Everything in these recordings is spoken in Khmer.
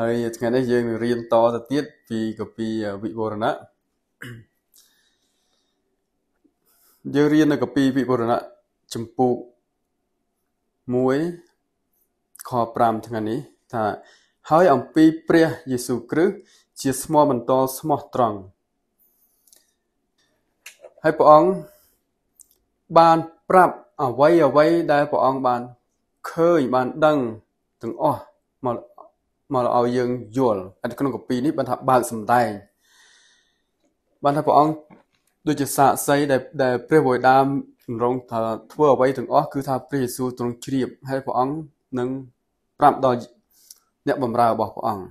ហើយថ្ងៃនេះយើងនឹងរៀនតទៅទៀតពីកពីវិវរណៈយើងរៀននៅកពីវិវរណៈចម្ពោះ1ខ5ថ្ងៃនេះថាហើយអំពីព្រះយេស៊ូវគ្រីស្ទជាស្មោះបន្តស្មោះត្រង់ហើយព្រះអង្គបាន ប្រាប់អ្វីអ្វីដែលព្រះអង្គបានឃើញបានដឹងទាំងអស់មកមកឲ្យយើងយល់ហើយក្នុងកពីនេះបានថាបើកសំដែងបានថាព្រះអង្គដូចជាសាកសីដែលដែលព្រះវេដាមរងថាធ្វើអ្វីទាំងអស់គឺថាព្រះយេស៊ូវទ្រង់ជ្រាបហើយព្រះអង្គនឹងប្រាប់ដល់អ្នកបម្រើរបស់ព្រះអង្គ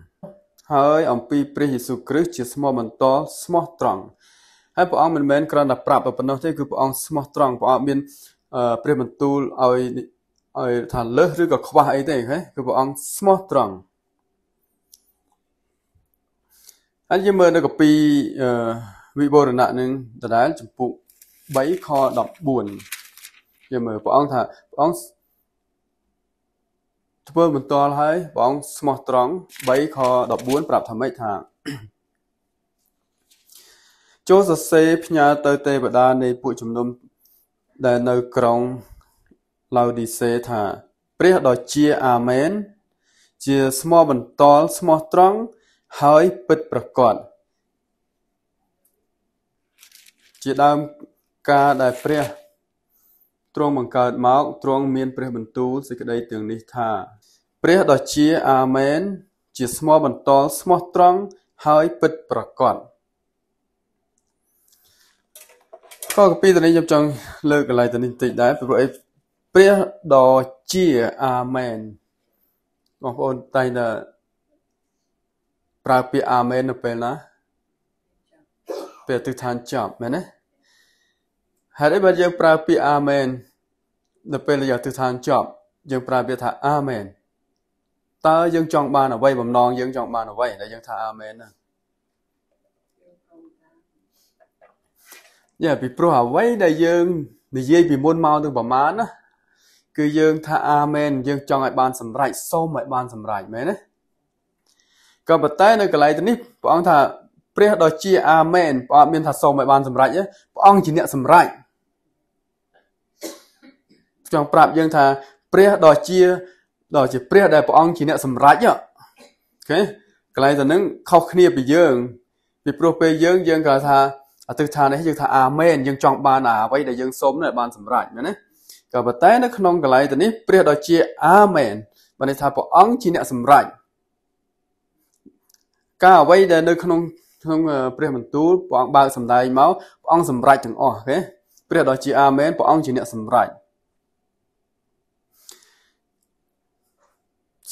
ហើយអំពីព្រះយេស៊ូវគ្រីស្ទជាស្មោះបន្តស្មោះត្រង់ហើយព្រះអង្គមិនមែនគ្រាន់តែប្រាប់ប៉ុណ្ណោះទេគឺព្រះអង្គស្មោះត្រង់ព្រះអង្គមានព្រះបន្ទូលឲ្យឲ្យថាលើសឬក៏ខ្វះអីទេគឺព្រះអង្គស្មោះត្រង់ហើយយើងមើលនៅកពីវិបរណៈនឹងដដែលចំពុក3ខ14យើងមើលព្រះអង្គថាព្រះអង្គធ្វើបន្ទាល់ហើយព្រះអង្គស្មោះត្រង់3ខ14ប្រាប់ថាម៉េចថាចូលសរសេរផ្ញើទៅ ទេវតានៃពួកជំនុំដែលនៅក្រុងឡៅឌីសេថា ព្រះដ៏ជាអាមែនជាស្មោះបន្ទាល់ស្មោះត្រង់ហើយពិតប្រាកដជាដើមការដែលព្រះទ្រង់បង្កើតមកទ្រង់មានព្រះបន្ទូលសេចក្តីទាំងនេះថាព្រះដ៏ជាអាមែនជាស្មោះបន្តស្មោះត្រង់ហើយពិតប្រាកដក៏ពីតនេះខ្ញុំចង់លើកកន្លែងតនេះបន្តិចដែរព្រោះអីព្រះដ៏ជាអាមែនបងប្អូនតែងតែប្រើពាក្យអាមែននៅពេលណាពេលទឹកឋានចប់មែនទេហេតុអីបានយើងប្រើពាក្យអាមែននៅពេលរយៈទឹកឋានចប់យើងប្រើពាក្យថាអាមែនតើយើងចង់បានអ្វី បំណងយើងចង់បានអ្វីដែលយើងថាអាមែនណាយ៉ាពីព្រោះអ្វីដែលយើងនិយាយពីមុនមកនឹងប្រមាណណា គឺយើង ថាអាមែនយើងចង់ឲ្យបានសម្រេចសូមឲ្យបានសម្រេចមែនទេក៏ប៉ុន្តែនៅកន្លែងនេះព្រះអង្គថាព្រះដ៏ជាអាមែនព្រះអង្គមានថាសូមឲ្យបានសម្រេចព្រះអង្គជាអ្នកសម្រេចចង់ប្រាប់យើងថាព្រះដ៏ជាដ៏ជាព្រះដែលព្រះអង្គជាអ្នកសម្រេចអូខេកន្លែងទៅនឹងខុសគ្នាពីយើងពីព្រោះពេលយើង យើងក៏ថាអតិថានេះយើងថាអាមែនយើងចង់បានអ្វីដែលយើងសូមនោះបានសម្រេចមែនទេក៏ប៉ុន្តែ នៅក្នុងកន្លែងទៅនេះព្រះដ៏ជាអាមែនបានន័យថាព្រះអង្គជាអ្នកសម្រេចការអ្វីដែលនៅក្នុងក្នុងព្រះបន្ទូលព្រះអង្គបើកសម្ដែងមកព្រះអង្គសម្រេចទាំងអស់គេព្រះដ៏ជាអាមែនព្រះអង្គជាអ្នកសម្រេច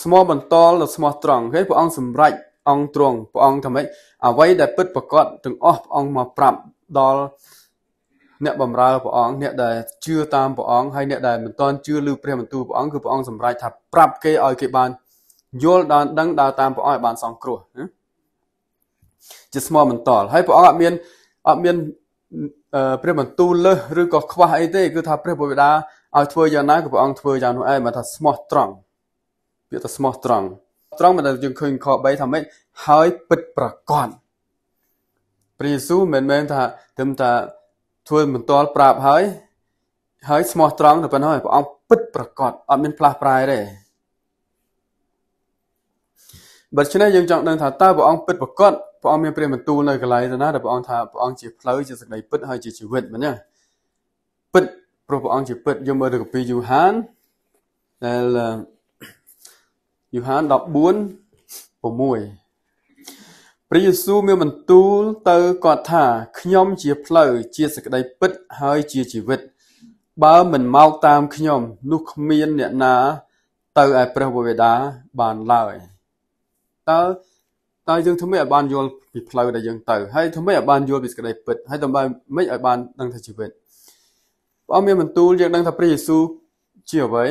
ស្មោះបន្តលស្មោះត្រង់គេព្រះអង្គសម្រេចអង្គទ្រង់ព្រះអង្គថាម៉េចអ្វីដែល ពិតប្រកបទាំងអស់ព្រះអង្គមកប្រាប់ដល់អ្នកបម្រើព្រះអង្គអ្នកដែលជឿតាមព្រះអង្គហើយអ្នកដែលមិនទាន់ជឿលើព្រះបន្ទូលព្រះអង្គគឺព្រះអង្គសម្រេចថាប្រាប់គេឲ្យគេបានយល់ដល់ដឹងដល់តាមព្រះអង្គឲ្យ បានសង្គ្រោះណាជាស្មោះមិនតល់ហើយព្រះអង្គអត់មានអត់មានព្រះបន្ទូលលើសឬក៏ខ្វះអីទេគឺថាព្រះបុតាឲ្យធ្វើយ៉ាងណាក៏ព្រះអង្គធ្វើយ៉ាងនោះឯងមកថាស្មោះត្រង់ពាក្យថាស្មោះត្រង់ត្រង់មិនដែលយើងឃើញខ3ថាម៉េចហើយពិតប្រកបព្រះយេស៊ូវមិនមែនថាត្រឹមតែធ្វើមិនតល់ប្រាប់ហើយហើយ ស្មោះត្រង់ទៅប៉ុណ្ណោះព្រះអង្គពិតប្រកបអត់មាន ផ្លាស់ប្រែទេបើដូច្នេះយើងចង់ដឹងថាតើព្រះអង្គពិតប្រកបព្រះអង្គមានព្រះបន្ទូលនៅកន្លែងណាដែលព្រះអង្គថាព្រះអង្គជាផ្លូវជាសេចក្តីពិត ហើយជាជីវិតមែនទេពិតព្រោះព្រះអង្គជាពិតយកមើលទៅកាពីយូហានដែលយូហាន14 6ព្រះយេស៊ូវមានបន្ទូលទៅគាត់ថាខ្ញុំជាផ្លូវជាសេចក្តីពិតហើយជាជីវិត បើមិនមកតាមខ្ញុំ នោះគ្មានអ្នកណា ទៅឯព្រះវរបិតាបានឡើយតើតើយើងធ្វើម៉េចឲ្យបានយល់ពីផ្លូវដែលយើងទៅហើយធ្វើម៉េចឲ្យបានយល់ពីសេចក្តីពិតហើយដើម្បីម៉េចឲ្យបានដឹងថាជីវិតព្រះអង្គមានបន្ទូលយើងដឹងថាព្រះយេស៊ូវជាអ្វី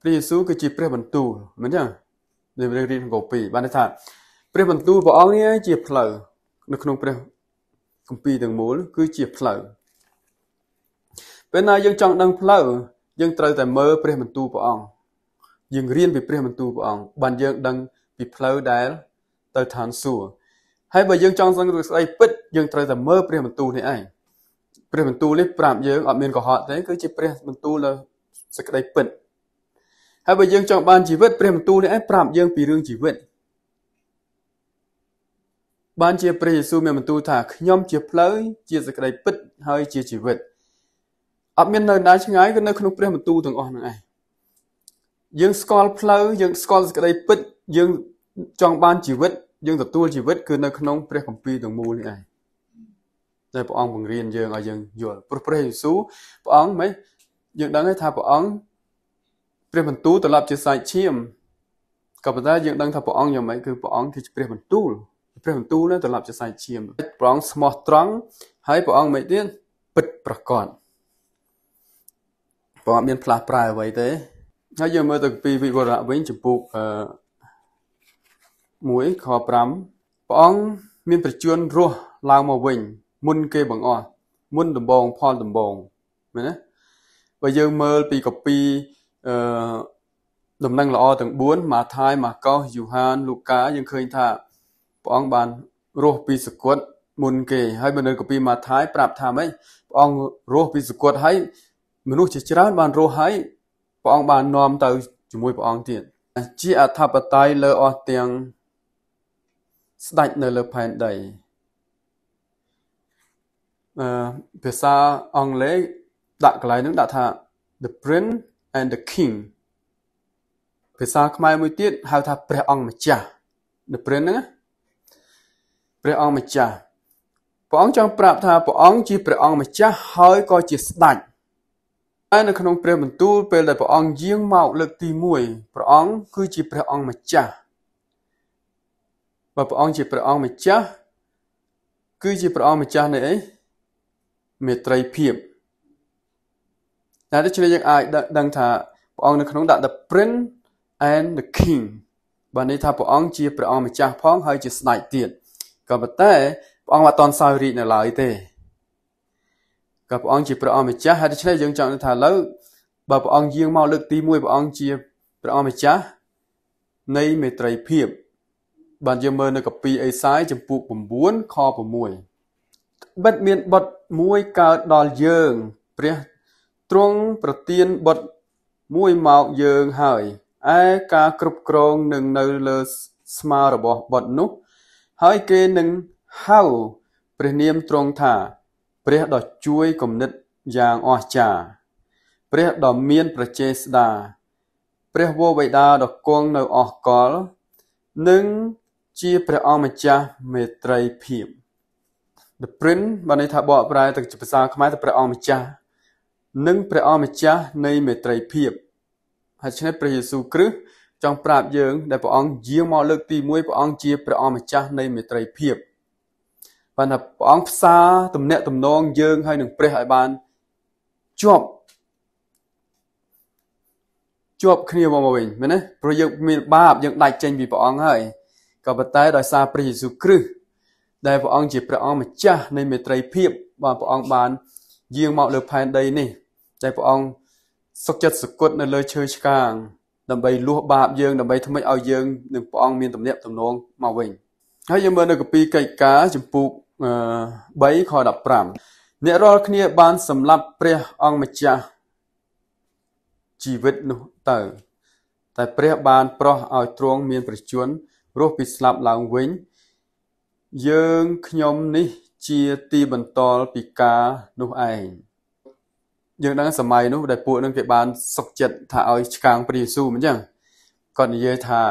ព្រះយេស៊ូវគឺជា ព្រះបន្ទូលមែនទេនៅរឿងរៀនកូពីបានថាព្រះបន្ទូលព្រះអង្គនេះជាផ្លូវនៅក្នុងព្រះគម្ពីរទាំងមូលគឺជាផ្លូវពេលណាយើងចង់ដឹងផ្លូវយើង ត្រូវតែមើលព្រះបន្ទូលព្រះអង្គយើងរៀនពីព្រះបន្ទូលព្រះអង្គបានយើងដឹងពីផ្លូវដែលទៅឋានសួគ៌ហើយបើយើងចង់សឹងរឿងស្អីពិតយើងត្រូវតែមើលព្រះបន្ទូលនេះឯងព្រះបន្ទូលនេះប្រាប់យើងអត់មានកុហកទេគឺជាព្រះបន្ទូលនៅសេចក្តីពិតហើយបើយើងចង់បានជីវិត ព្រះបន្ទូលនេះឯងប្រាប់យើងពីរឿងជីវិតបានជាព្រះយេស៊ូវមានបន្ទូលថាខ្ញុំជាផ្លូវជាសេចក្តីពិត ហើយជាជីវិតអត់មាននៅណាឆ្ងាយគឺនៅ ក្នុងព្រះបន្ទូលទាំងអស់ហ្នឹងឯងយើងស្គាល់ផ្លូវយើង ស្គាល់សេចក្តីពិតយើងចង់បានជីវិតយើងទទួលជីវិត គឺនៅក្នុងព្រះគម្ពីរទាំងមូលនេះឯងដែលព្រះអង្គបង្រៀនយើងឲ្យយើងយល់ព្រោះព្រះយេស៊ូវព្រះអង្គមិនយើងដឹងថាព្រះអង្គព្រះបន្ទូលត្រឡប់ជាសាច់ឈាមក៏ប៉ុន្តែយើងដឹងថាព្រះអង្គយ៉ាងម៉េចគឺព្រះអង្គគឺជាព្រះបន្ទូល ព្រះបន្ទូលត្រឡប់ជាសាច់ឈាមព្រះអង្គស្មោះត្រង់ហើយព្រះអង្គមិនទៀតពិតប្រកបព្រះអង្គមានផ្លាស់ប្រែអ្វីទេហើយយើងមើលទៅពីវិវរៈវិញចំពោះអឺ1ខ5ព្រះអង្គមាន ប្រជញ្ញរស់ឡើងមកវិញ មុនគេបង្អស់មុនដំបងផលដំបងមែនទេបើយើងមើលពីកពីអឺដំណឹងល្អទាំង4ម៉ាថាយម៉ាកុសយូហានលូកាយើងឃើញថាព្រះអង្គបានរស់ពីសគត់មុនគេ ហើយបើនៅកពីម៉ាថាយប្រាប់ថាម៉េចព្រះអង្គរស់ពីសគត់ហើយ មនុស្សជាច្រើន បានរស់ហើយព្រះអង្គបាននាំទៅជាមួយព្រះអង្គទៀតជាអធិបតីលើអស់ទាំងស្ដេចនៅលើផែនដីអឺភាសាអង់គ្លេសដាក់កន្លែងហ្នឹងដាក់ថា the prince and the king ភាសាខ្មែរមួយទៀតហៅថាព្រះអង្គម្ចាស់ the prince ហ្នឹងព្រះអង្គម្ចាស់ព្រះអង្គចង់ប្រាប់ថាព្រះអង្គជាព្រះអង្គម្ចាស់ហើយក៏ជាស្ដេចហើយនៅក្នុងព្រះបន្ទូលពេលដែលព្រះអង្គយាងមកលើកទី1ព្រះអង្គគឺជាព្រះអង្គម្ចាស់បើព្រះអង្គជាព្រះអង្គម្ចាស់គឺជាព្រះអង្គម្ចាស់នៃអីមេត្រីភាពតែដូច្នេះយើងអាចដឹងថាព្រះអង្គនៅក្នុងដាក់ the prince and the king បានន័យថាព្រះអង្គជាព្រះអង្គម្ចាស់ផង ហើយជាស្ដេចទៀតក៏ប៉ុន្តែព្រះអង្គមិនតន់សោយរាជនៅឡើយទេក៏ព្រះអង្គជាព្រះអង្គម្ចាស់ហើយដូច្នេះយើងចង់ថាឥឡូវបើព្រះអង្គយាងមកលើកទី1ព្រះអង្គជាព្រះអង្គម្ចាស់នៃមេត្រីភាពបានយើងមើលនៅកពីអេសាយចំពុក9ខ6បិទ្ធមានបុត្រមួយកើតដល់យើងព្រះទ្រង់ប្រទានបុត្រមួយមកយើងហើយឯការគ្រប់គ្រងនឹងនៅលើស្មាររបស់បុត្រនោះ ហើយគេនឹងហៅព្រះនាមទ្រង់ថា ព្រះដ៏ជួយគំនិតយ៉ាងអស្ចារ្យព្រះដ៏មានប្រជេស្តាព្រះវរបិតាដ៏គង់នៅអស់កលនិងជាព្រះអង្គម្ចាស់មេត្រីភាព The Prince បានន័យថាបកប្រែទៅជាភាសាខ្មែរទៅព្រះអង្គម្ចាស់និងព្រះអង្គម្ចាស់នៃមេត្រីភាពហើយឆ្នេះព្រះយេស៊ូវគ្រីស្ទចង់ប្រាប់យើង ដែលព្រះអង្គយាងមក លើកទី1ព្រះអង្គជាព្រះអង្គម្ចាស់នៃមេត្រីភាពបានថាព្រះអង្គផ្សារទំនាក់ទំនងយើងហើយនឹងព្រះឲ្យបានជាប់ជាប់គ្នាមកវិញមែនទេព្រោះយើងមានបាបយើងដាច់ចេញពីព្រះអង្គហើយក៏ប៉ុន្តែដោយសារព្រះយេស៊ូវគ្រីស្ទដែលព្រះអង្គជាព្រះអង្គម្ចាស់នៃមេត្រីភាពបាទព្រះអង្គបានយាងមកលើផែនដីនេះដែលព្រះអង្គសុខចិត្តសុគតនៅលើឈើឆ្កាងដើម្បីលួសបាបយើងដើម្បីធ្វើឲ្យយើងនឹងព្រះអង្គមានទំនាក់ទំនងមកវិញហើយយើងមើលនៅកាពីកិច្ចការចំពូក3ខ15អ្នករាល់គ្នាបានសម្លាប់ព្រះអង្គម្ចាស់ជីវិតនោះទៅតែព្រះបានប្រោះឲ្យទ្រង់មានប្រជញ្ញរស់ពីស្លាប់ឡើងវិញយើងខ្ញុំនេះជាទីបន្តពីការនោះឯងយើងដឹងសម័យនោះដែលពួកនឹងគេបានសុកចិត្តថាឲ្យឆ្កាងព្រះយេស៊ូវមិនចឹងគាត់និយាយថា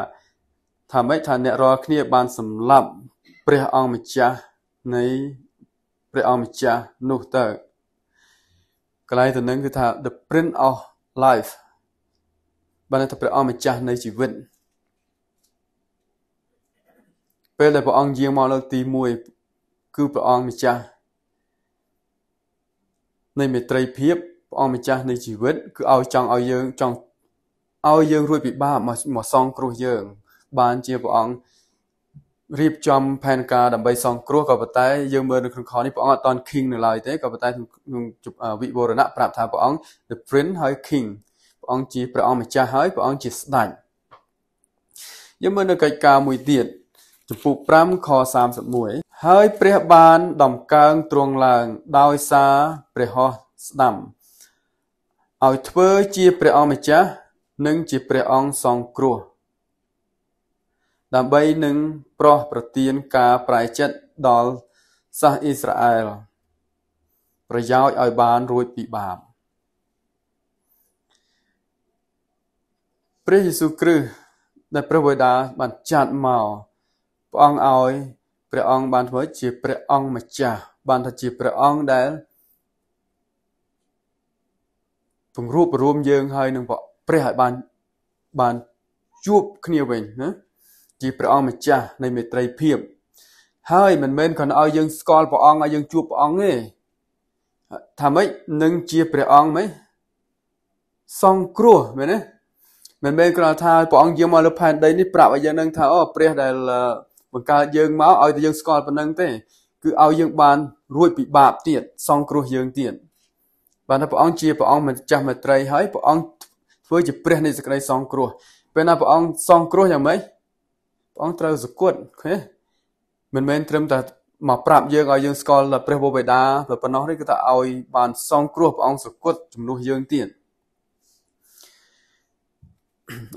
ថាម៉េចថាអ្នករាល់គ្នាបានសម្លាប់ព្រះអង្គម្ចាស់នៃព្រះអង្គម្ចាស់នោះទៅកន្លែងទៅនឹងគឺថា the print of life បានថាព្រះអង្គម្ចាស់នៃជីវិតពេលដែលព្រះអង្គយាងមកលើកទី1គឺព្រះអង្គម្ចាស់នៃមេត្រីភាពព្រះអង្គម្ចាស់នៃជីវិត គឺឲ្យចង់ឲ្យយើងចង់ឲ្យយើងរួចពីបាបមកមកសងគ្រោះយើង បានជាព្រះអង្គរៀបចំផែនការដើម្បីសងគ្រោះក៏ប៉ុន្តែយើងមើលនៅក្នុងខនេះព្រះអង្គអត់តន់ king នៅឡើយទេក៏ប៉ុន្តែក្នុងវិវរណៈប្រាប់ថាព្រះអង្គ the prince ហើយ king ព្រះអង្គជាព្រះអង្គម្ចាស់ហើយព្រះអង្គជាស្ដេចយើងមើលនៅកិច្ចការមួយទៀតចំពុក5ខ31ហើយ ព្រះបានដំកើងទ្រង់ឡើងដោយសារព្រះហស្តស្ដាំឲ្យធ្វើជាព្រះអង្គម្ចាស់និង ជាព្រះអង្គសង្គ្រោះដើម្បីនឹងប្រោះ ប្រទានការប្រែចិត្តដល់សាសអ៊ីស្រាអែល ប្រយោជន៍ឲ្យបានរួចពីបាបព្រះយេស៊ូវគ្រីស្ទដែលព្រះបិតាបានចាត់មកព្រះអង្គឲ្យព្រះអង្គបានធ្វើជាព្រះអង្គម្ចាស់បានថាជាព្រះអង្គដែលពង្រួបរួមយើងហើយនឹងព្រះឲ្យបានបានជួបគ្នាវិញណាជាព្រះអង្គម្ចាស់ នៃមេត្រីភាព ហើយមិនមែនគ្រាន់ឲ្យយើងស្គាល់ព្រះអង្គឲ្យយើងជួបព្រះអង្គទេថាម៉េចនឹងជាព្រះអង្គម៉េចសង្គ្រោះមែនទេមិនមែនគ្រាន់ថាព្រះអង្គយាងមកលើផែនដីនេះប្រាប់ឲ្យយើងនឹងថាអូព្រះដែលបង្កើតយើងមកឲ្យតែយើងស្គាល់ប៉ុណ្្នឹងទេ គឺឲ្យយើងបានរួចពីបាបទៀតសង្គ្រោះយើងទៀតបានថាព្រះអង្គជាព្រះអង្គមិនចាស់មត្រីហើយព្រះអង្គធ្វើជាព្រះនៃសេចក្តីសង្គ្រោះ ពេលណាព្រះអង្គសង្គ្រោះយ៉ាងម៉េចព្រះអង្គត្រូវសគត់ឃើញមិនមែនត្រឹមតែមកប្រាប់យើងឲ្យយើងស្គាល់ព្រះវរបិតាប៉ុណ្ណោះទេគឺថាឲ្យបានសង្គ្រោះព្រះអង្គសគត់ជំនួសយើងទៀត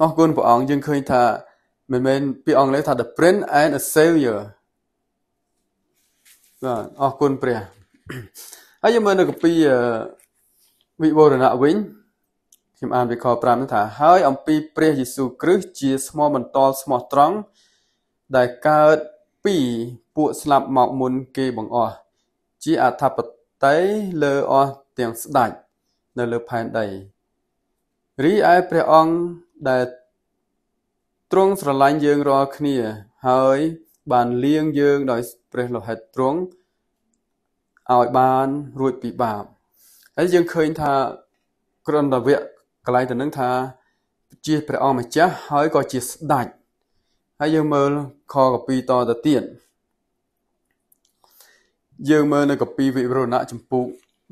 អរគុណព្រះអង្គយើងឃើញថាមិនមែនពាក្យអង់គ្លេសថា the prince and a savior បាទអរគុណព្រះហើយយើងមើលនៅកាពីវិវរណៈវិញខ្ញុំអានវិខ5នោះថាហើយអំពីព្រះយេស៊ូវគ្រីស្ទជាស្មោះបន្តស្មោះត្រង់ដែលកើតពីពួកស្លាប់មកមុនគេបង្អស់ជាអធិបតីលើអស់ទាំងស្ដេចនៅលើផែនដីរីឯព្រះអង្គដែលទ្រង់ស្រឡាញ់យើងរាល់គ្នា ហើយបានលាងយើង ដោយព្រះលោហិតទ្រង់ឲ្យបានរួចពីបាបហើយយើងឃើញថា ក្រន្តវៈកន្លែងទៅនឹងថាជាព្រះអង្គម្ចាស់ហើយក៏ជាស្ដេចហើយយើងមើលខកពីតទៅទៀតយើងមើលនៅកពីវិវរណៈចម្ពោះ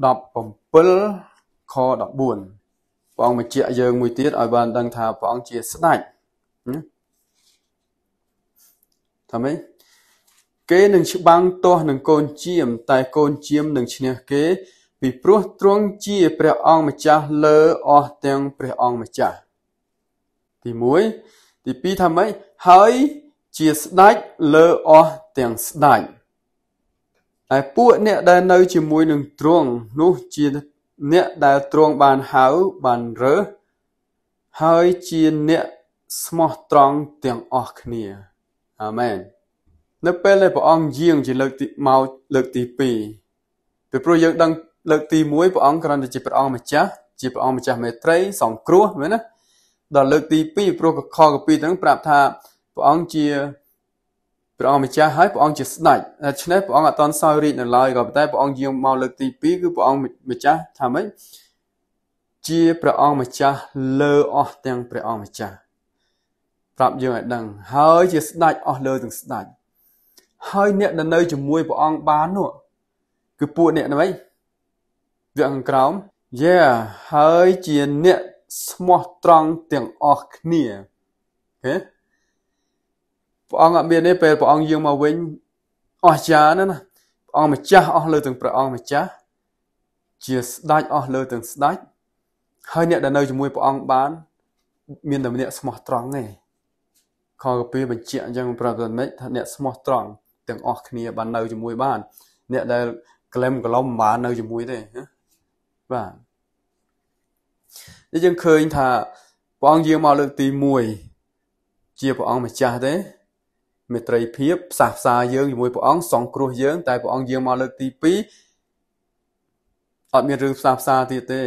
17ខ14ព្រះអង្គបញ្ជាក់យើងមួយទៀតឲ្យបានដឹងថាព្រះអង្គជាស្ដេចណាថាម៉េចគេនឹងច្បាំងទាស់នឹងកូនជាមតែកូនជាមនឹងឈ្នះគេ ពីព្រោះទ្រង់ជា ព្រះអង្គម្ចាស់ លើអស់ទាំងព្រះអង្គម្ចាស់ទី1ទី2ថាម៉េចហើយជាស្ដេចលើអស់ទាំងស្ដេចតែពួកអ្នកដែលនៅ ជាមួយនឹងទ្រង់នោះជាអ្នកដែលទ្រង់បានហៅបានរើសហើយជាអ្នកស្មោះត្រង់ទាំងអស់គ្នាអាមែននៅពេលដែលព្រះអង្គយាងជាលើកទីមកលើកទី2ពីព្រោះយើងដឹងលើកទី1ព្រះអង្គគ្រាន់តែជាព្រះអង្គម្ចាស់ជាព្រះអង្គម្ចាស់មេត្រីសង្គ្រោះមែនណាដល់លើកទី2ព្រោះកខកពីទាំងប្រាប់ថាព្រះអង្គជាព្រះអង្គម្ចាស់ហើយព្រះអង្គជាស្ដេចដូច្នេះព្រះអង្គអត់តន់សោយរាជនៅឡើយក៏ប៉ុន្តែព្រះអង្គយាងមកលើកទី2គឺព្រះអង្គម្ចាស់ថាម៉េចជាព្រះអង្គម្ចាស់លើអស់ទាំងព្រះអង្គម្ចាស់ប្រាប់យើងឲ្យដឹងហើយជាស្ដេចអស់លើទាំងស្ដេចហើយអ្នកដែលនៅជាមួយព្រះអង្គបាននោះគឺពួកអ្នកហ្នឹងវគ្គក្រោមយេហើយជាអ្នកស្មោះត្រង់ទាំងអស់គ្នាហេព្រះអង្គអត់មានទេពេលព្រះអង្គយាងមកវិញអស្ចារ្យណាស់ណាព្រះអង្គម្ចាស់អស់លើទាំងព្រះអង្គម្ចាស់ជាស្ដេចអស់លើទាំងស្ដេចហើយអ្នកដែលនៅជាមួយព្រះអង្គបាន មានតែម្នាក់ស្មោះត្រង់ទេខកាពីបញ្ជាក់អញ្ចឹងប្រកនិចថាអ្នកស្មោះត្រង់ទាំងអស់គ្នាបាននៅជាមួយ បាន អ្នកដែលក្លែមក្លំមិនបាននៅជាមួយទេបាទយើងឃើញថាព្រះអង្គយាងមកលើកទី1ជាព្រះអង្គម្ចាស់ទេមេត្រីភាពផ្សះផ្សាយើងជាមួយព្រះអង្គសង្គ្រោះយើងតែព្រះអង្គយាងមកលើកទី2អត់មានរឿងផ្សះផ្សាទៀតទេ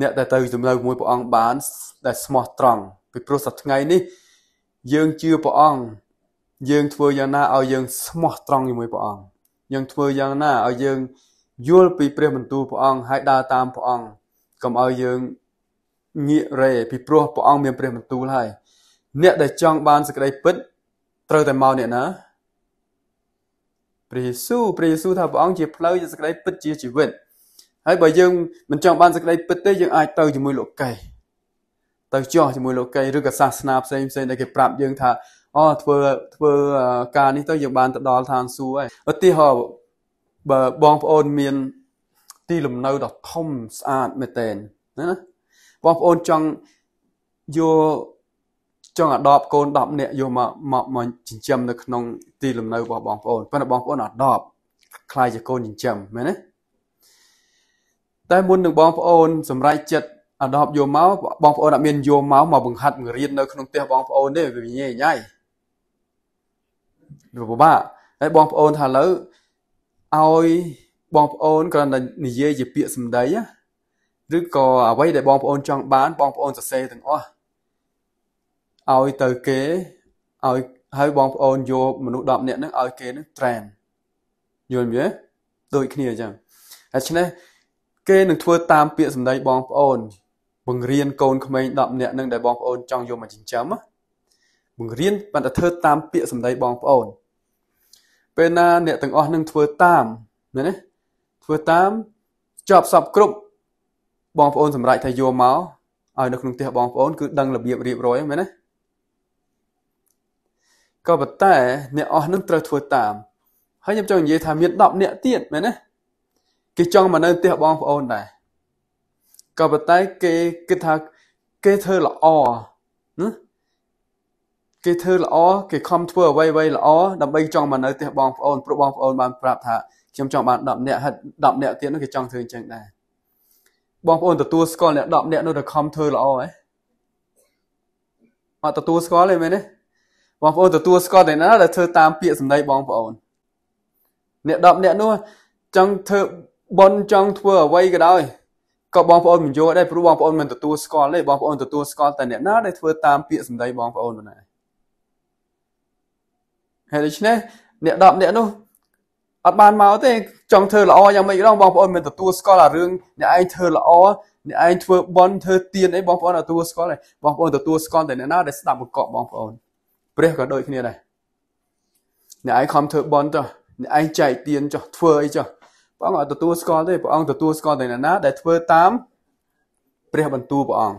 អ្នកដែលទៅជំនើជាមួយព្រះអង្គបាន ដែលស្មោះត្រង់ពីព្រោះសប្តាហ៍ថ្ងៃនេះយើងជឿព្រះអង្គយើងធ្វើយ៉ាងណាឲ្យយើងស្មោះត្រង់ជាមួយព្រះអង្គយើងធ្វើយ៉ាងណាឲ្យយើងយល់ពីព្រះបន្ទូលព្រះអង្គហើយដើរតាមព្រះអង្គកុំឲ្យយើងងាករេពីព្រោះព្រះអង្គមានព្រះបន្ទូលហើយអ្នកដែលចង់បានសេចក្តីពិតត្រូវតែមកអ្នកណាព្រះយេស៊ូវព្រះយេស៊ូវថាព្រះអង្គជាផ្លូវជាសេចក្តីពិតជាជីវិតហើយបើយើងមិនចង់បានសេចក្តីពិតទេយើងអាចទៅជាមួយលោកកេសទៅចោះជាមួយលោកីឬក៏សាសនាផ្សេងផ្សេងដែលគេប្រាប់យើងថាអូធ្វើធ្វើការនេះទៅយើងបានទៅដល់ឋានសួគ៌ហើយឧទាហរណ៍បើបងប្អូនមានទីលំនៅដ៏ធំស្អាតមែនតើណាបងប្អូនចង់យកចង់អដបកូន10នាក់យកមកមកមកចិញ្ចឹមនៅក្នុង ទីលំនៅរបស់បងប្អូនប៉ុន្តែបងប្អូនអដបខ្លាយជាកូនចិញ្ចឹមមែនទេតែមុននឹងបងប្អូនសម្រេចចិត្ត adopt យកមកបងប្អូនអត់មានយកមកមកបង្ហាត់បង្រៀននៅក្នុងផ្ទះបងប្អូនទេវាញ៉ៃញ៉ៃវាពិបាកហើយបងប្អូនថាលើឲ្យបងប្អូនគ្រាន់តែនិយាយជាពាក្យសម្ដីឬក៏អ្វីដែលបងប្អូនចង់ បាន បងប្អូនសរសេរទាំងអស់ឲ្យទៅគេឲ្យហើយបងប្អូនយកមនុស្ស10នាក់ហ្នឹងឲ្យគេហ្នឹងត្រែនយល់ទេដូចគ្នាអញ្ចឹងដូច្នេះគេនឹងធ្វើតាមពាក្យសម្ដីបងប្អូនបង្រៀនកូនក្មេង10នាក់នឹងដែលបងប្អូនចង់យកមកចិញ្ចឹមបង្រៀនបានតែធ្វើតាមពាក្យសម្ដីបងប្អូនពេលណាអ្នកទាំងអស់នឹងធ្វើតាមណាណាធ្វើតាមចប់សពគ្រប់បងប្អូនសម្រាប់ថាយកមកឲ្យនៅក្នុងផ្ទះបងប្អូន គឺដឹងរបៀបរៀបរយមែនណាក៏ប៉ុន្តែ អ្នកអស់នឹងត្រូវធ្វើតាមហើយខ្ញុំចង់និយាយថាមាន10អ្នកទៀតមែនណាគេចង់មកនៅផ្ទះបងប្អូនដែរក៏ប៉ុន្តែគេគិតថាគេធ្វើល្អណាគេធ្វើល្អគេខំធ្វើអ្វីអ្វីល្អដើម្បីចង់មកនៅផ្ទះបងប្អូនព្រោះបងប្អូនបានប្រាប់ថាខ្ញុំចង់បាន10នាក់ហើយ10នាក់ទៀតនោះគេចង់ធ្វើអញ្ចឹងដែរបងប្អូនទទួលស្គាល់អ្នក10នាក់នោះតែខំធ្វើល្អហ៎អត់ទទួលស្គាល់ទេមែនទេបងប្អូនទទួលស្គាល់តែណាដែលធ្វើតាមពាក្យសម្ដីបងប្អូនអ្នក10នាក់នោះចង់ធ្វើបន់ចង់ធ្វើអ្វីក៏ដោយក៏បងប្អូនមិនយល់ដែរព្រោះបងប្អូនមិនទទួលស្គាល់ទេបងប្អូនទទួលស្គាល់តែអ្នកណាដែលធ្វើតាមពាក្យសម្ដីបងប្អូនប៉ុណ្ណាហើយដូច្នេះអ្នក10អ្នកនោះអត់បានមកទេចង់ធ្វើល្អយ៉ាងម៉េចដល់បងប្អូនមិនទទួលស្គាល់អារឿងអ្នកឯងធ្វើល្អអ្នកឯងធ្វើបន់ធ្វើទៀនអីបងប្អូនទទួលស្គាល់ហើយបងប្អូនទទួលស្គាល់តែអ្នកណាដែលស្ដាប់បង្កប់បងប្អូនព្រះក៏ដូចគ្នាដែរអ្នកឯងខំធ្វើបន់ចុះអ្នកឯងចែកទៀនចុះធ្វើអីចុះព្រះអង្គអត់ទទួលស្គាល់ទេព្រះអង្គទទួលស្គាល់តែអ្នកណាដែលធ្វើតាមព្រះបន្ទូលព្រះអង្គ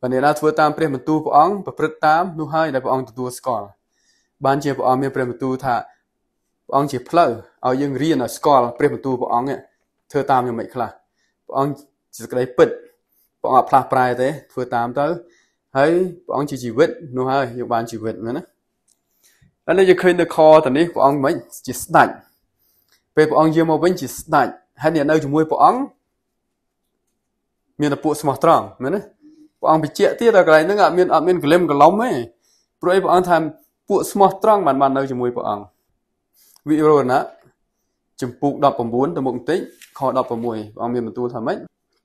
បើអ្នកណាធ្វើតាមព្រះបន្ទូលព្រះអង្គប្រព្រឹត្តតាមនោះហើយដែលព្រះអង្គទទួលស្គាល់បានជាព្រះអង្គមានព្រះបន្ទូលថាព្រះអង្គជាផ្លូវឲ្យយើងរៀនឲ្យស្គាល់ព្រះបន្ទូលព្រះអង្គធ្វើតាមយ៉ាងម៉េចខ្លះព្រះអង្គជាសក្តីពិតព្រះអង្គអត់ផ្លាស់ប្រែទេ ធ្វើតាមទៅ ហើយព្រះអង្គជាជីវិត នោះហើយយើងបានជីវិតមែនណាឥឡូវយើងឃើញនៅខតានេះព្រះអង្គមិនជាស្ដេចពេលព្រះអង្គយាងមកវិញជាស្ដេចហើយអ្នកនៅជាមួយព្រះអង្គមានតែពួកស្មោះត្រង់មែនទេព្រះអង្គបញ្ជាក់ទៀតដល់កន្លែងហ្នឹងអត់មានអត់មានកលឹមកលំទេព្រោះអីព្រះអង្គថាពួកស្មោះត្រង់បានបាននៅជាមួយព្រះអង្គវិរោណៈចំពុក19ទៅមុខបន្តិចខ16ព្រះអង្គមានបន្ទូលថាម៉េច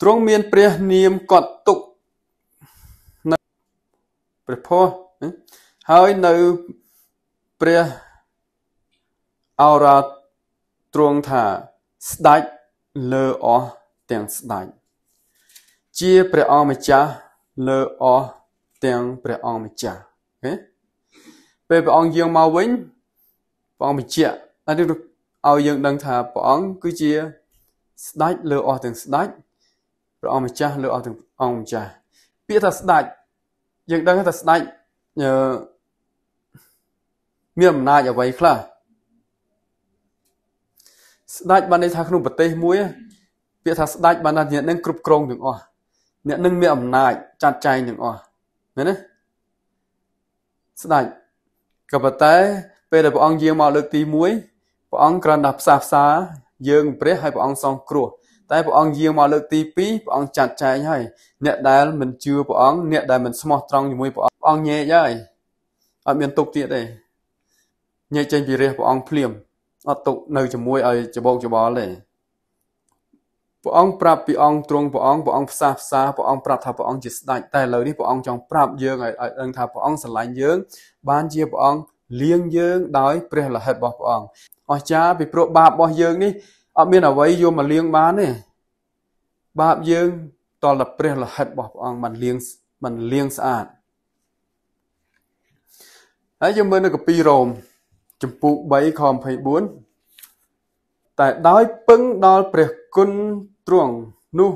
ទ្រង់មាន ព្រះនាមកត់ទុកនៅព្រះភ័ស្ហើយនៅព្រះអោរាទ្រង់ថាស្ដេចលើអស់ទាំងស្ដេចជាព្រះអង្គម្ចាស់លើអស់ទាំងព្រះអង្គម្ចាស់ហេពេលព្រះអង្គយាងមកវិញព្រះអង្គបញ្ជាក់ឲ្យយើងដឹងថាព្រះអង្គគឺជាស្ដេចលើអស់ទាំងស្ដេចព្រះអង្គម្ចាស់លើអស់ទាំងអង្គម្ចាស់ពាក្យថាស្ដេចយើងដឹងថាស្ដេចមានអំណាចអ្វីខ្លះស្ដេចបានន័យថាក្នុងប្រទេសមួយពាក្យថាស្ដេចបានថាអ្នកនឹងគ្រប់គ្រងទាំងអស់អ្នកនឹងមានអំណាចចាត់ចែងទាំងអស់មែនទេស្ដេចក៏ប៉ុន្តែ ពេលដែលព្រះអង្គយាងមកលើកទី1ព្រះអង្គគ្រាន់តែផ្សះផ្សា យើងព្រះហើយព្រះអង្គសងគ្រោះតែព្រះអង្គយាងមកលើកទី2ព្រះអង្គចាត់ចែងហើយអ្នកដែលមិនជឿព្រះអង្គអ្នកដែលមិនស្មោះត្រង់ជាមួយព្រះអង្គព្រះអង្គញែកហើយអត់មានទុកទៀតទេញែកចេញពីរះព្រះអង្គភ្លាមអត់ទុកនៅជាមួយឲ្យច្បោកច្បល់ទេព្រះអង្គប្រាប់ពីអង្គទ្រង់ព្រះអង្គព្រះអង្គផ្សះផ្សាព្រះអង្គប្រាប់ថាព្រះអង្គជាស្ដេចតែឥឡូវនេះព្រះអង្គចង់ប្រាប់យើងឲ្យឲ្យដឹងថាព្រះអង្គស្រឡាញ់យើង បានជាព្រះអង្គលៀងយើងដោយព្រះលិខិតរបស់ព្រះអង្គអស្ចារ្យពីព្រោះបាបរបស់យើងនេះអត់មានអ្វីយកមកលៀងបានទេបាបយើងតលតែព្រះលិខិតរបស់ព្រះអង្គมันលៀងมันលៀងស្អាតហើយយើងមើលនៅកាពីរ៉ូមចំពុ3ខ24តែដោយពឹងដល់ព្រះគុណទ្រង់នោះ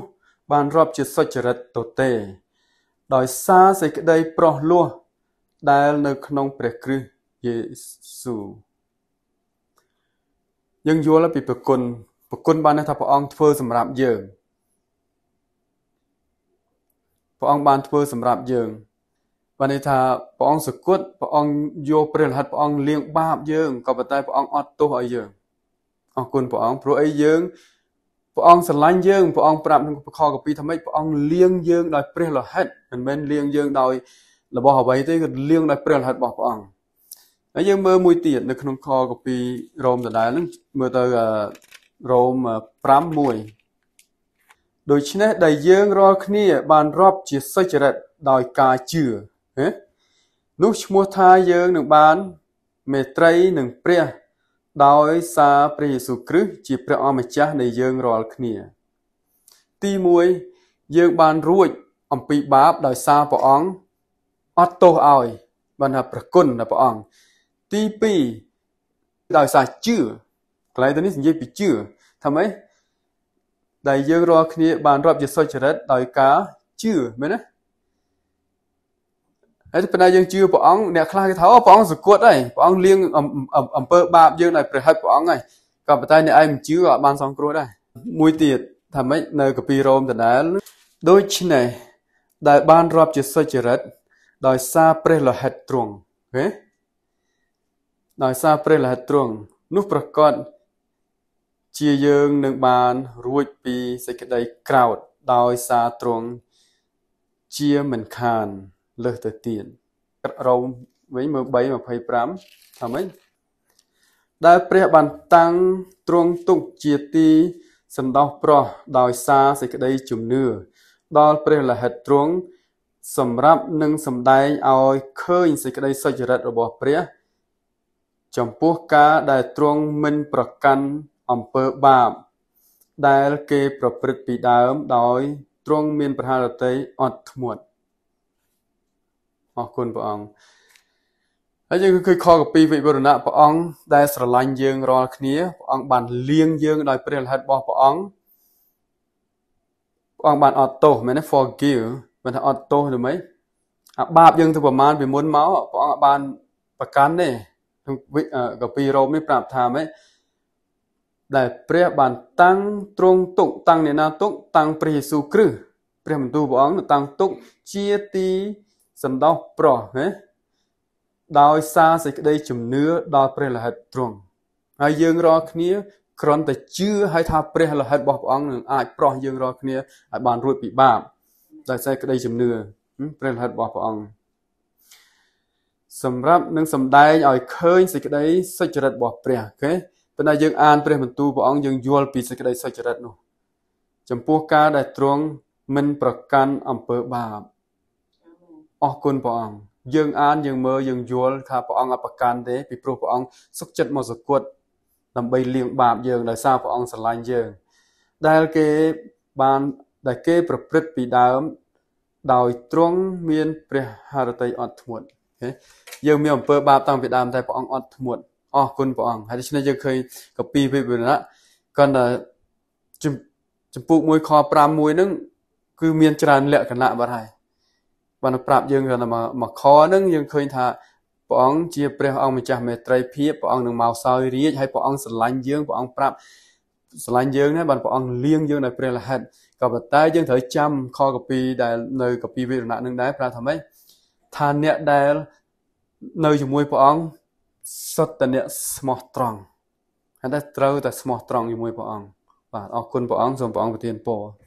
បានរាប់ជាសុចរិតទៅទេ ដោយសារសេចក្តីប្រោះលោះដែលនៅក្នុងព្រះគ្រិស្តយេស៊ូយើងយល់ពីព្រះគុណព្រះគុណបានថាព្រះអង្គធ្វើសម្រាប់យើងព្រះអង្គបានធ្វើសម្រាប់យើងបានន័យថាព្រះអង្គសគត់ព្រះអង្គយកព្រះរហិតព្រះអង្គលាងបាបយើងក៏ប៉ុន្តែព្រះអង្គអត់ទោសឲ្យយើងអរគុណព្រះអង្គព្រោះអីយើងព្រះអង្គស្រឡាញ់យើងព្រះអង្គប្រាប់នឹងបខកពីថាម៉េចព្រះអង្គលាងយើងដោយព្រះលោហិតមិនមែនលាងយើងដោយរបស់អ្វីទេគឺលាងដោយព្រះលោហិតរបស់ព្រះអង្គហើយយើងមើលមួយទៀតនៅក្នុងខកពីរ៉ូមដដែលហ្នឹងមើលទៅរ៉ូម5:1ដូច្នេះដែលយើងរាល់គ្នា បានរាប់ ជាសុចរិតដោយការជឿនោះឈ្មោះថាយើងនឹងបានមេត្រីនឹងព្រះដោយសារព្រះយេស៊ូវគ្រីស្ទជាព្រះអម្ចាស់នៃយើងរាល់គ្នា ទី1យើងបានរួចអំពីបាបដោយសារព្រះអង្គអត់ទោសឲ្យបានថាប្រគុណដល់ព្រះអង្គទី2ដោយសារជឿកន្លែងនេះនិយាយពីជឿថាម៉េចដែលយើងរាល់គ្នា បានរាប់ជាសុចរិតដោយការជឿមែនទេហើយប៉ុន្តែយើងជឿព្រះអង្គអ្នកខ្លះគេថាអូព្រះអង្គសគត់ហើយព្រះអង្គលាងអំពើបាប យើងដោយព្រះហិតព្រះអង្គហើយក៏ប៉ុន្តែអ្នកឯងមិនជឿអាចបានសងគ្រោះដែរមួយទៀតថាម៉េចនៅកាពីរ៉ូមដដែលដូច្នេះដែលបានរាប់ជាសុចរិត ដោយសារព្រះលោហិតទ្រង់ឃើញដោយសារព្រះលោហិតទ្រង់នោះប្រកាសជាយើងនឹងបានរួចពីសេចក្តីក្រោធដោយសារទ្រង់ជាមិនខានលើសទៅទៀតគិតរ៉ូមវិញមើល3:25ថាម៉េចដែលព្រះបានតាំងទ្រង់ទុកជាទី សម្ដោះប្រោះដោយសារសេចក្តីជំនឿដល់ព្រះលហិតទ្រង់សម្រាប់នឹងសម្ដែងឲ្យឃើញសេចក្តីសុចរិតរបស់ព្រះចំពោះការដែលទ្រង់មិនប្រកាន់អំពើបាបដែលគេ ប្រព្រឹត្តពីដើមដោយទ្រង់មានប្រហារតីអត់ធ្មត់អរគុណព្រះអង្គហើយយើងគឺខកពីវិវរណៈព្រះអង្គដែលស្រឡាញ់យើងរាល់គ្នាព្រះអង្គបានលាងយើងដោយព្រះលិខិតរបស់ព្រះអង្គព្រះអង្គបានអត់ទោសមែនទេ forgive មិនថាអត់ទោសឬមិនអាបាបយើងទៅប្រមាណពីមុនមកព្រះអង្គបានប្រកាន់ទេក្នុងកពីរ៉ូមនេះប្រាប់ថាម៉េចដែលព្រះបាន តាំងទ្រង់ទុកតាំងអ្នកណា ទុក តាំងព្រះយេស៊ូវគ្រីស្ទព្រះបន្ទូលព្រះអង្គតាំងទុកជាទីសំដោសប្រោះណាដោយសារសេចក្តីជំនឿដល់ព្រះលិហិតទ្រង់ហើយយើងរាល់គ្នាគ្រាន់តែជឿហើយថា ព្រះលិហិតរបស់ព្រះអង្គនឹងអាចប្រោះយើងរាល់គ្នាឲ្យបានរួចពីបាបដោយសេចក្តីជំនឿព្រះលិហិតរបស់ព្រះអង្គសម្រាប់នឹងសម្ដែងឲ្យឃើញសេចក្តីសុចរិតរបស់ព្រះអូខេប៉ុន្តែយើងអានព្រះបន្ទូលព្រះអង្គយើងយល់ពីសេចក្តីសុចរិតនោះ ចំពោះការដែលទ្រង់មិន ប្រកាន់អំពើបាបអរគុណព្រះអង្គយើងអានយើងមើលយើងយល់ថាព្រះអង្គអបកាន់ទេពីព្រោះព្រះអង្គសុខចិត្តមកសគត់ដើម្បីលាង បាបយើងដោយសារព្រះអង្គស្រឡាញ់យើង ដែលគេបានដែលគេប្រព្រឹត្តពីដើម ដោយទ្រង់មាន ព្រះハរតីអត់ធ្មត់យើងមានអំពើបាបតាំងពីដើមតែព្រះអង្គអត់ធ្មត់អរគុណព្រះអង្គហើយដូច្នេះយើងឃើញកពីវិវរណៈគាត់ថាចម្ពោះ1ខ5មួយហ្នឹងគឺមានច្រើនលក្ខណៈបាត់ហើយបានប្រាប់យើងថាមកខហ្នឹងយើងឃើញថាព្រះអង្គជាព្រះអង្គម្ចាស់មេត្រីភាពព្រះអង្គនឹងមកសោយរាជហើយព្រះអង្គស្រឡាញ់យើង ព្រះអង្គប្រាប់ស្រឡាញ់យើងណាបានព្រះអង្គលៀងយើងដោយព្រះលិខិតក៏ប៉ុន្តែ យើងត្រូវចាំខកពីដែលនៅកពីវេរណៈនឹងដែរប្រាប់ថាម៉េចថាអ្នកដែលនៅជាមួយព្រះអង្គសុទ្ធតែអ្នកស្មោះត្រង់ហើយតែត្រូវតែស្មោះត្រង់ជាមួយព្រះអង្គបាទអរគុណព្រះអង្គសូមព្រះអង្គប្រទានពរ